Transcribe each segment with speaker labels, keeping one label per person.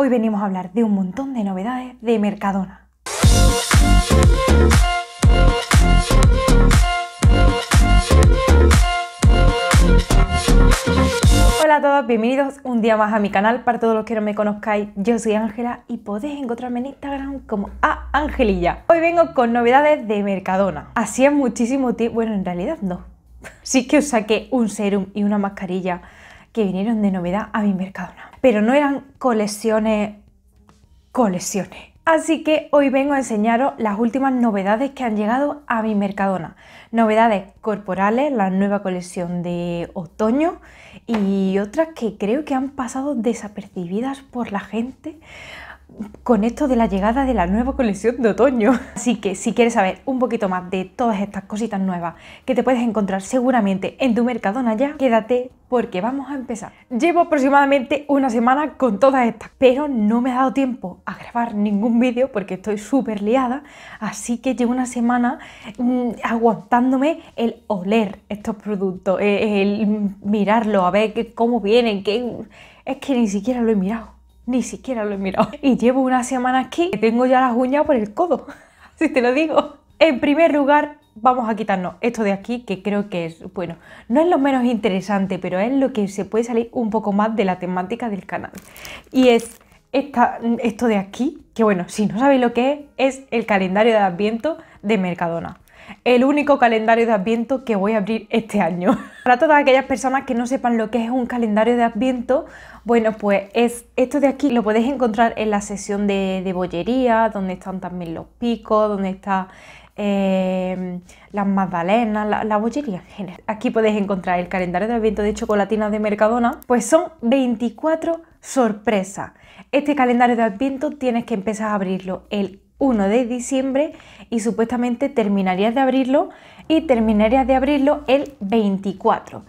Speaker 1: Hoy venimos a hablar de un montón de novedades de Mercadona. Hola a todos, bienvenidos un día más a mi canal. Para todos los que no me conozcáis, yo soy Ángela y podéis encontrarme en Instagram como a Angelilla. Hoy vengo con novedades de Mercadona. Hacía muchísimo tiempo, bueno, en realidad no. Sí que os saqué un serum y una mascarilla que vinieron de novedad a mi Mercadona pero no eran colecciones, colecciones. Así que hoy vengo a enseñaros las últimas novedades que han llegado a mi Mercadona. Novedades corporales, la nueva colección de otoño y otras que creo que han pasado desapercibidas por la gente con esto de la llegada de la nueva colección de otoño. Así que si quieres saber un poquito más de todas estas cositas nuevas que te puedes encontrar seguramente en tu Mercadona ya, quédate porque vamos a empezar. Llevo aproximadamente una semana con todas estas, pero no me ha dado tiempo a grabar ningún vídeo porque estoy súper liada, así que llevo una semana mm, aguantándome el oler estos productos, eh, el, mirarlo, a ver cómo vienen, que es que ni siquiera lo he mirado ni siquiera lo he mirado. Y llevo una semana aquí que tengo ya las uñas por el codo. Así te lo digo. En primer lugar, vamos a quitarnos esto de aquí, que creo que es, bueno, no es lo menos interesante, pero es lo que se puede salir un poco más de la temática del canal. Y es esto de aquí, que bueno, si no sabéis lo que es, es el calendario de Adviento de Mercadona el único calendario de Adviento que voy a abrir este año. Para todas aquellas personas que no sepan lo que es un calendario de Adviento, bueno, pues es esto de aquí lo podéis encontrar en la sesión de, de bollería, donde están también los picos, donde está em, las magdalenas, la, la, bollería en general. Aquí podéis encontrar el calendario de Adviento de chocolatinas de Mercadona, pues son 24 sorpresas. Este calendario de Adviento tienes que empezar a abrirlo el 1 de diciembre y supuestamente terminarías de abrirlo y terminarías de abrirlo el 24.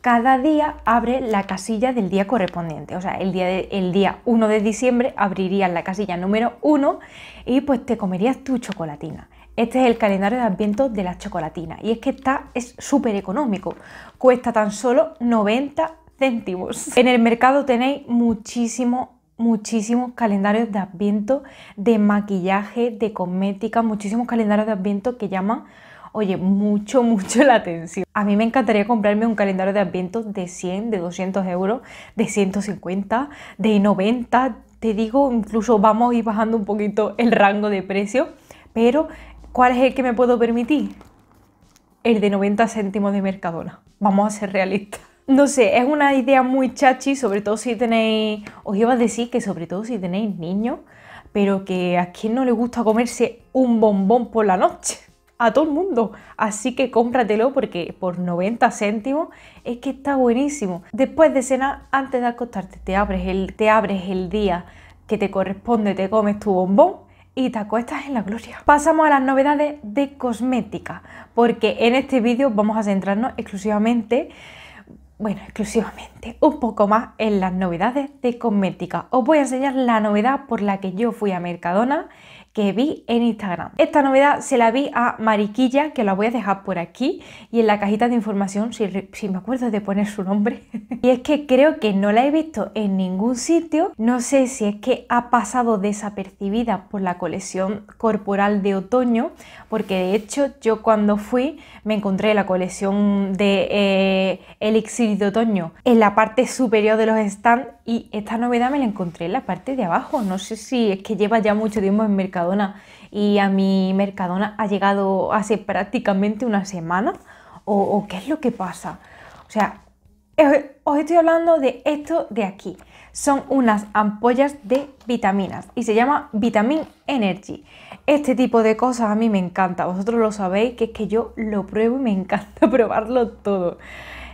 Speaker 1: Cada día abre la casilla del día correspondiente, o sea, el día, día 1 de diciembre abrirías la casilla número 1 y pues te comerías tu chocolatina. Este es el calendario de Adviento de la chocolatina y es que está es súper económico, cuesta tan solo 90 céntimos. En el mercado tenéis muchísimo muchísimos calendarios de adviento, de maquillaje, de cosmética, muchísimos calendarios de adviento que llaman, oye, mucho, mucho la atención. A mí me encantaría comprarme un calendario de adviento de 100, de 200 euros, de 150, de 90, te digo, incluso vamos a ir bajando un poquito el rango de precio, pero ¿cuál es el que me puedo permitir? El de 90 céntimos de Mercadona. Vamos a ser realistas no sé, es una idea muy chachi, sobre todo si tenéis, os iba a decir que sobre todo si tenéis niños, pero que a quien no le gusta comerse un bombón por la noche, a todo el mundo. Así que cómpratelo porque por 90 céntimos es que está buenísimo. Después de cenar, antes de acostarte, te abres el, te abres el día que te corresponde, te comes tu bombón y te acuestas en la gloria. Pasamos a las novedades de cosmética, porque en este vídeo vamos a centrarnos exclusivamente bueno, exclusivamente un poco más en las novedades de cosmética. Os voy a enseñar la novedad por la que yo fui a Mercadona que vi en Instagram. Esta novedad se la vi a Mariquilla, que la voy a dejar por aquí y en la cajita de información, si, me acuerdo de poner su nombre. y es que creo que no la he visto en ningún sitio. No sé si es que ha pasado desapercibida por la colección corporal de otoño, porque de hecho yo cuando fui me encontré la colección de eh, elixir de otoño en la parte superior de los stands y esta novedad me la encontré en la parte de abajo. No sé si es que lleva ya mucho tiempo en mercado y a mi Mercadona ha llegado hace prácticamente una semana? ¿O, o qué es lo que pasa? O sea, os estoy hablando de esto de aquí. Son unas ampollas de vitaminas y se llama Vitamin Energy. Este tipo de cosas a mí me encanta. Vosotros lo sabéis que es que yo lo pruebo y me encanta probarlo todo.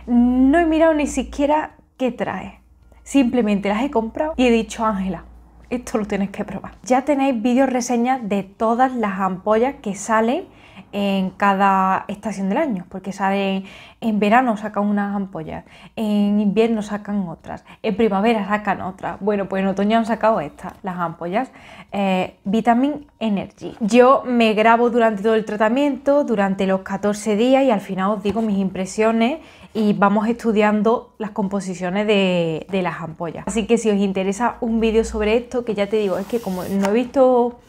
Speaker 1: No he mirado ni siquiera qué trae. Simplemente las he comprado y he dicho, Ángela, esto lo tienes que probar. Ya tenéis vídeos reseñas de todas las ampollas que salen en cada estación del año, porque salen en verano sacan unas ampollas, en invierno sacan otras, en primavera sacan otras. Bueno, pues en otoño han sacado estas, las ampollas eh, Vitamin Energy. Yo me grabo durante todo el tratamiento, durante los 14 días y al final os digo mis impresiones y vamos estudiando las composiciones de, las ampollas. Así que si os interesa un vídeo sobre esto, que ya te digo, es que como no he visto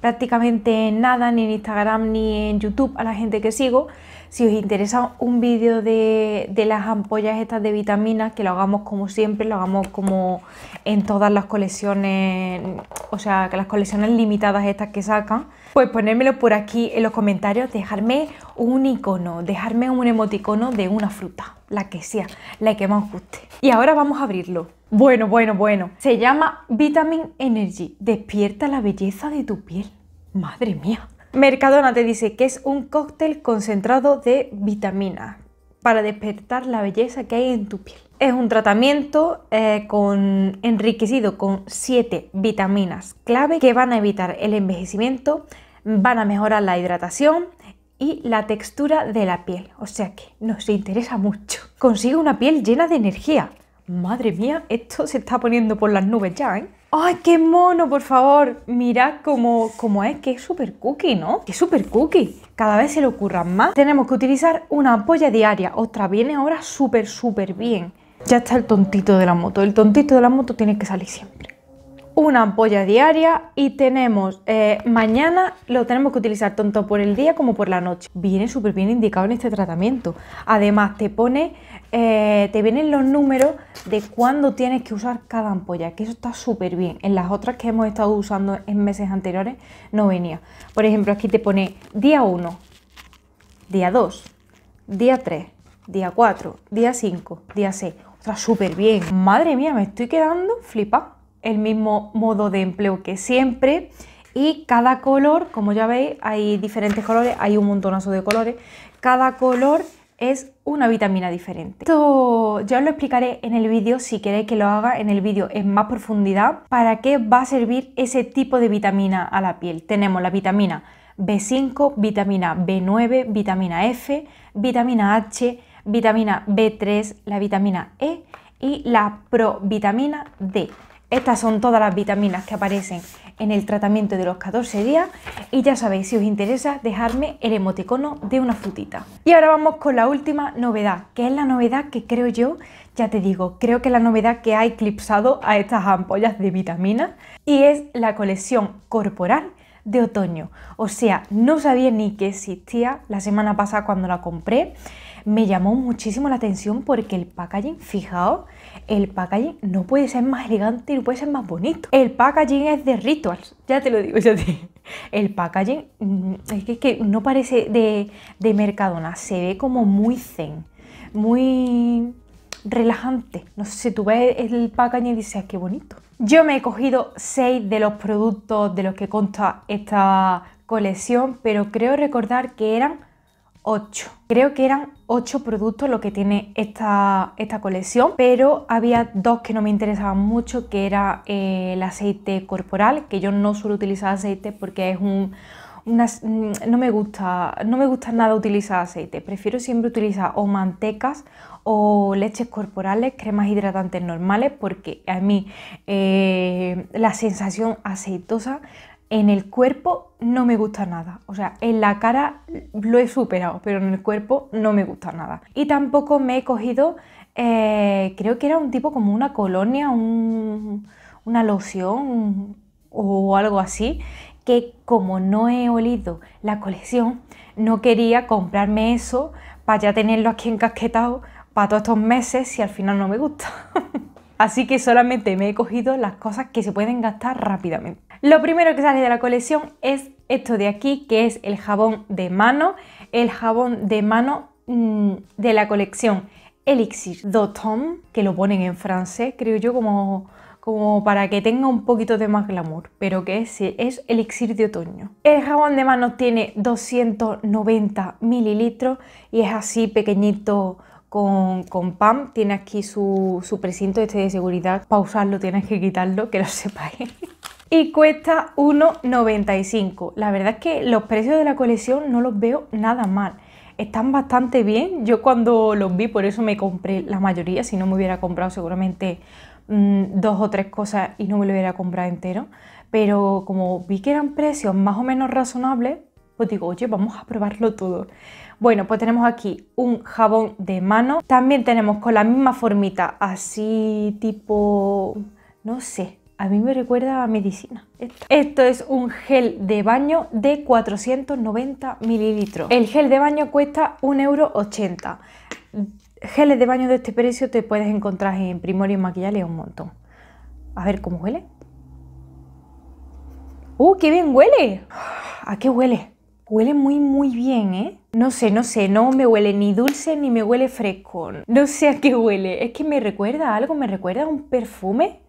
Speaker 1: prácticamente nada, ni en Instagram ni en YouTube a la gente que sigo, si os interesa un vídeo de, las ampollas estas de vitaminas, que lo hagamos como siempre, lo hagamos como en todas las colecciones, o sea, que las colecciones limitadas estas que sacan, pues ponérmelo por aquí en los comentarios, dejarme un icono, dejarme un emoticono de una fruta, la que sea, la que más guste. Y ahora vamos a abrirlo. Bueno, bueno, bueno. Se llama Vitamin Energy. Despierta la belleza de tu piel. Madre mía. Mercadona te dice que es un cóctel concentrado de vitaminas para despertar la belleza que hay en tu piel. Es un tratamiento eh, con, enriquecido con 7 vitaminas clave que van a evitar el envejecimiento, van a mejorar la hidratación y la textura de la piel. O sea que nos interesa mucho. Consigue una piel llena de energía. Madre mía, esto se está poniendo por las nubes ya, ¿eh? ¡Ay, qué mono, por favor! Mirad cómo, cómo es, que es súper cookie, ¿no? Que es súper cookie. Cada vez se le ocurran más. Tenemos que utilizar una polla diaria. Ostras, viene ahora súper, súper bien. Ya está el tontito de la moto. El tontito de la moto tiene que salir siempre una ampolla diaria y tenemos eh, mañana lo tenemos que utilizar tanto por el día como por la noche. Viene súper bien indicado en este tratamiento. Además te pone, eh, te vienen los números de cuándo tienes que usar cada ampolla, que eso está súper bien. En las otras que hemos estado usando en meses anteriores no venía. Por ejemplo, aquí te pone día 1, día 2, día 3, día 4, día 5, día 6. está súper bien. Madre mía, me estoy quedando flipa el mismo modo de empleo que siempre y cada color, como ya veis, hay diferentes colores, hay un montonazo de colores, cada color es una vitamina diferente. Esto ya os lo explicaré en el vídeo, si queréis que lo haga en el vídeo en más profundidad, para qué va a servir ese tipo de vitamina a la piel. Tenemos la vitamina B5, vitamina B9, vitamina F, vitamina H, vitamina B3, la vitamina E y la provitamina D. Estas son todas las vitaminas que aparecen en el tratamiento de los 14 días y ya sabéis, si os interesa, dejarme el emoticono de una frutita. Y ahora vamos con la última novedad, que es la novedad que creo yo, ya te digo, creo que la novedad que ha eclipsado a estas ampollas de vitaminas y es la colección corporal de otoño. O sea, no sabía ni que existía la semana pasada cuando la compré. Me llamó muchísimo la atención porque el packaging, fijaos, el packaging no puede ser más elegante y no puede ser más bonito. El packaging es de Rituals, ya te lo digo, ya El packaging mm, es que, no parece de, Mercadona, se ve como muy zen, muy relajante. No sé, si tú ves el packaging y dices, ah, qué bonito. Yo me he cogido seis de los productos de los que consta esta colección, pero creo recordar que eran 8. Creo que eran 8 productos lo que tiene esta, esta colección, pero había dos que no me interesaban mucho, que era eh, el aceite corporal, que yo no suelo utilizar aceite porque es un... Mm, no, me gusta, no me gusta nada utilizar aceite, prefiero siempre utilizar o mantecas o leches corporales, cremas hidratantes normales, porque a mí eh, la sensación aceitosa en el cuerpo no me gusta nada. O sea, en la cara lo he superado, pero en el cuerpo no me gusta nada. Y tampoco me he cogido, eh, creo que era un tipo como una colonia, una loción o algo así, que como no he olido la colección, no quería comprarme eso para ya tenerlo aquí encasquetado para todos estos meses si al final no me gusta. Así que solamente me he cogido las cosas que se pueden gastar rápidamente. Lo primero que sale de la colección es esto de aquí, que es el jabón de mano. El jabón de mano mm, de la colección Elixir d'Automne, que lo ponen en francés, creo yo, como como para que tenga un poquito de más glamour, pero que es, es elixir de otoño. El jabón de mano tiene 290 mililitros y es así pequeñito, con, PAM. Tiene aquí su, su precinto este de seguridad. para usarlo tienes que quitarlo, que lo sepáis. y cuesta 1,95. La verdad es que los precios de la colección no los veo nada mal. Están bastante bien. Yo cuando los vi, por eso me compré la mayoría. Si no me hubiera comprado seguramente mm, dos o tres cosas y no me lo hubiera comprado entero. Pero como vi que eran precios más o menos razonables, pues digo, oye, vamos a probarlo todo. Bueno, pues tenemos aquí un jabón de mano. También tenemos con la misma formita, así tipo... no sé, a mí me recuerda a medicina. Esto es un gel de baño de 490 mililitros. El gel de baño cuesta 1,80 1,80€. Geles de baño de este precio te puedes encontrar en Primorio y un montón. A ver cómo huele. ¡Uh, qué bien huele! ¿A qué huele? Huele muy, muy bien, ¿eh? No sé, no sé, no me huele ni dulce ni me huele fresco. No sé a qué huele. Es que me recuerda algo, me recuerda a un perfume.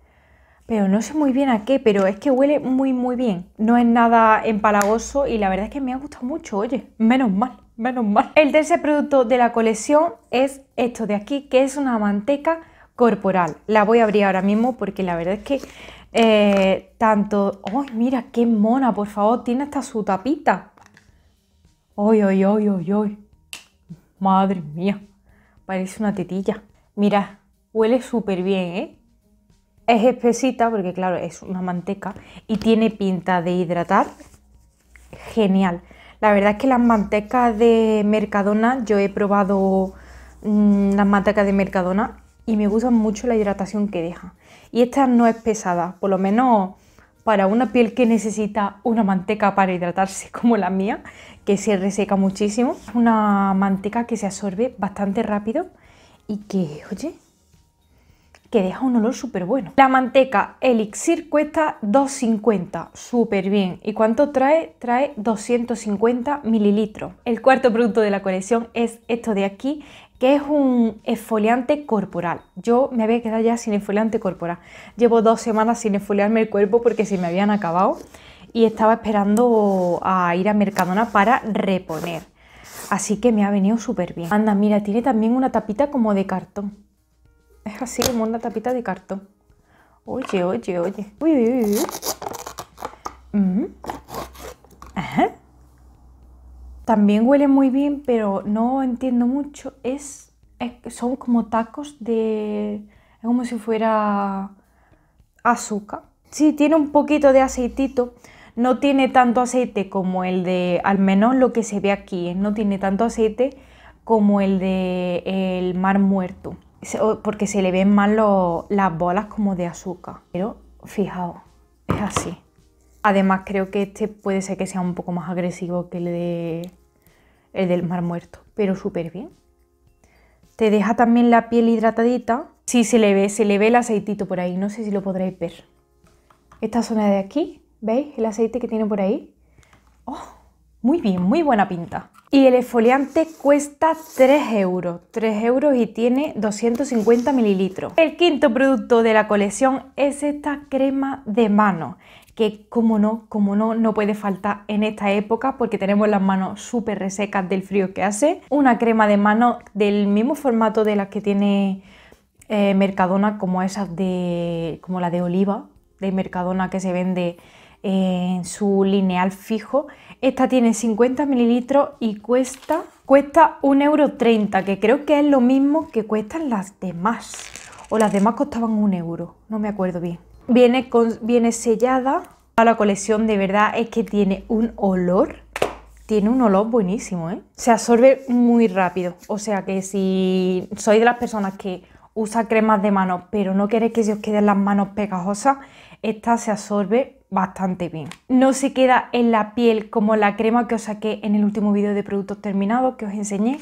Speaker 1: Pero no sé muy bien a qué, pero es que huele muy, muy bien. No es nada empalagoso y la verdad es que me ha gustado mucho, oye. Menos mal, menos mal. El tercer producto de la colección es esto de aquí, que es una manteca corporal. La voy a abrir ahora mismo porque la verdad es que eh, tanto... ¡Ay, mira qué mona, por favor! Tiene hasta su tapita. ¡Ay, ay, ay, ay, ay! Madre mía, parece una tetilla. Mira, huele súper bien, ¿eh? Es espesita porque, claro, es una manteca y tiene pinta de hidratar. Genial. La verdad es que las mantecas de Mercadona, yo he probado mm, las mantecas de Mercadona y me gusta mucho la hidratación que deja. Y esta no es pesada, por lo menos para una piel que necesita una manteca para hidratarse como la mía, que se reseca muchísimo, una manteca que se absorbe bastante rápido y que, oye, que deja un olor súper bueno. La manteca Elixir cuesta 2,50, súper bien. ¿Y cuánto trae? Trae 250 mililitros. El cuarto producto de la colección es esto de aquí, que es un esfoliante corporal. Yo me había quedado ya sin esfoliante corporal. Llevo dos semanas sin esfoliarme el cuerpo porque se me habían acabado y estaba esperando a ir a Mercadona para reponer. Así que me ha venido súper bien. Anda, mira, tiene también una tapita como de cartón. Es así como una tapita de cartón. Oye, oye, oye. Uy, uy, uy. Mm. Ajá. También huele muy bien, pero no entiendo mucho. Es, son como tacos de... Es como si fuera azúcar. Sí, tiene un poquito de aceitito. No tiene tanto aceite como el de... Al menos lo que se ve aquí. No tiene tanto aceite como el de el mar muerto. Porque se le ven más las bolas como de azúcar. Pero fijaos, es así. Además, creo que este puede ser que sea un poco más agresivo que el, del mar muerto, pero súper bien. Te deja también la piel hidratadita. Sí, se le ve, se le ve el aceitito por ahí, no sé si lo podréis ver. Esta zona de aquí, ¿veis el aceite que tiene por ahí? ¡Oh! Muy bien, muy buena pinta. Y el esfoliante cuesta 3 euros, 3 euros y tiene 250 mililitros. El quinto producto de la colección es esta crema de mano que como no, como no, no puede faltar en esta época porque tenemos las manos súper resecas del frío que hace. Una crema de manos del mismo formato de las que tiene eh, Mercadona, como esas de, como la de oliva de Mercadona que se vende en su lineal fijo. Esta tiene 50 mililitros y cuesta, cuesta 1,30€, que creo que es lo mismo que cuestan las demás. O las demás costaban un euro, no me acuerdo bien. Viene, con, viene sellada. La colección de verdad es que tiene un olor. Tiene un olor buenísimo, ¿eh? Se absorbe muy rápido. O sea que si soy de las personas que usa cremas de manos, pero no queréis que se os queden las manos pegajosas, esta se absorbe bastante bien. No se queda en la piel como la crema que os saqué en el último vídeo de productos terminados que os enseñé,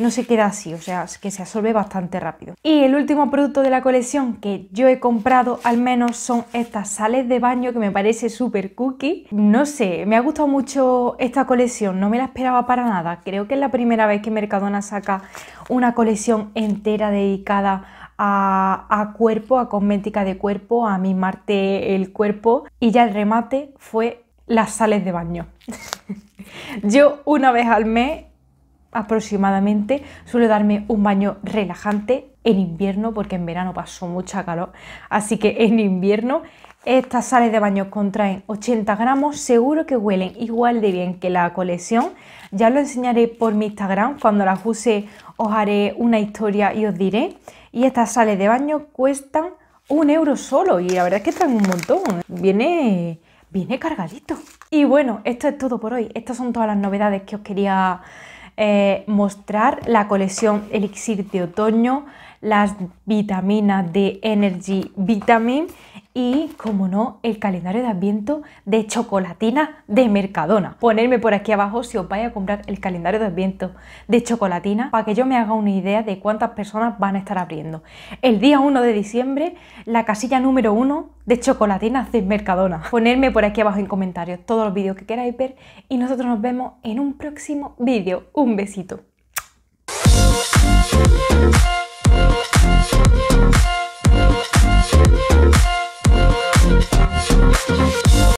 Speaker 1: no se queda así, o sea, que se absorbe bastante rápido. Y el último producto de la colección que yo he comprado al menos son estas sales de baño que me parece súper cookie. No sé, me ha gustado mucho esta colección, no me la esperaba para nada. Creo que es la primera vez que Mercadona saca una colección entera dedicada a, a, cuerpo, a cosmética de cuerpo, a mimarte el cuerpo. Y ya el remate fue las sales de baño. Yo una vez al mes aproximadamente. Suelo darme un baño relajante en invierno porque en verano pasó mucha calor. Así que en invierno estas sales de baño contraen 80 gramos, seguro que huelen igual de bien que la colección. Ya lo enseñaré por mi Instagram, cuando las use os haré una historia y os diré. Y estas sales de baño cuestan un euro solo y la verdad es que traen un montón. Viene, viene cargadito. Y bueno, esto es todo por hoy. Estas son todas las novedades que os quería eh, mostrar la colección Elixir de Otoño, las vitaminas de Energy Vitamin y, como no, el calendario de Adviento de chocolatina de Mercadona. Ponerme por aquí abajo si os vais a comprar el calendario de Adviento de chocolatina para que yo me haga una idea de cuántas personas van a estar abriendo. El día 1 de diciembre, la casilla número 1 de Chocolatina de Mercadona. Ponerme por aquí abajo en comentarios todos los vídeos que queráis ver y nosotros nos vemos en un próximo vídeo. Un besito. 初日。